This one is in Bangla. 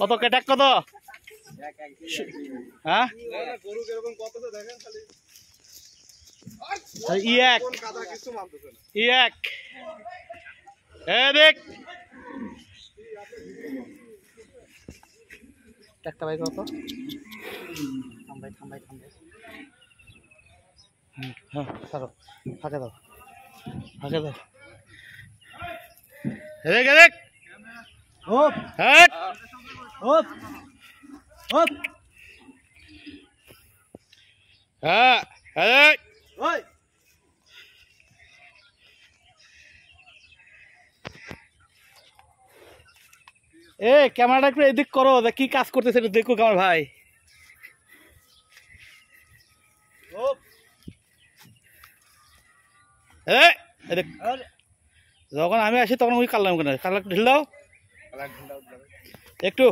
কত কেটাক কত হ্যাঁ ই এক ই এক এ দেখ একটা ভাই কত থামবাই থামবাই থামবাই হ্যাঁ হ্যাঁ সারো ফাঁকে দাও ফাঁকে দাও দেখ দেখ ও হ্যাঁ Hop. Hop. Ha, hadi. Hoy. এ ক্যামেরাটা একটু এদিক করো কি কাজ করতেছে এটা দেখুক আমার ভাই যখন আমি আসি তখন ওই কালাম কেন কালার ঢিল দাও একটু